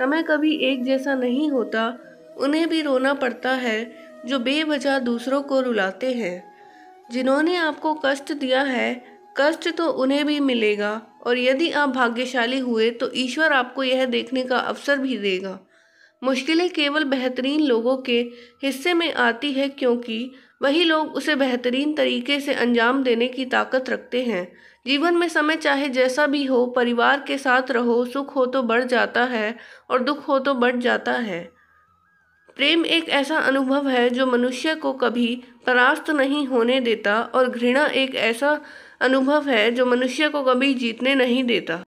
समय कभी एक जैसा नहीं होता उन्हें भी रोना पड़ता है जो बेवजह दूसरों को रुलाते हैं जिन्होंने आपको कष्ट दिया है कष्ट तो उन्हें भी मिलेगा और यदि आप भाग्यशाली हुए तो ईश्वर आपको यह देखने का अवसर भी देगा मुश्किलें केवल बेहतरीन लोगों के हिस्से में आती है क्योंकि वही लोग उसे बेहतरीन तरीके से अंजाम देने की ताकत रखते हैं जीवन में समय चाहे जैसा भी हो परिवार के साथ रहो सुख हो तो बढ़ जाता है और दुख हो तो बढ़ जाता है प्रेम एक ऐसा अनुभव है जो मनुष्य को कभी परास्त नहीं होने देता और घृणा एक ऐसा अनुभव है जो मनुष्य को कभी जीतने नहीं देता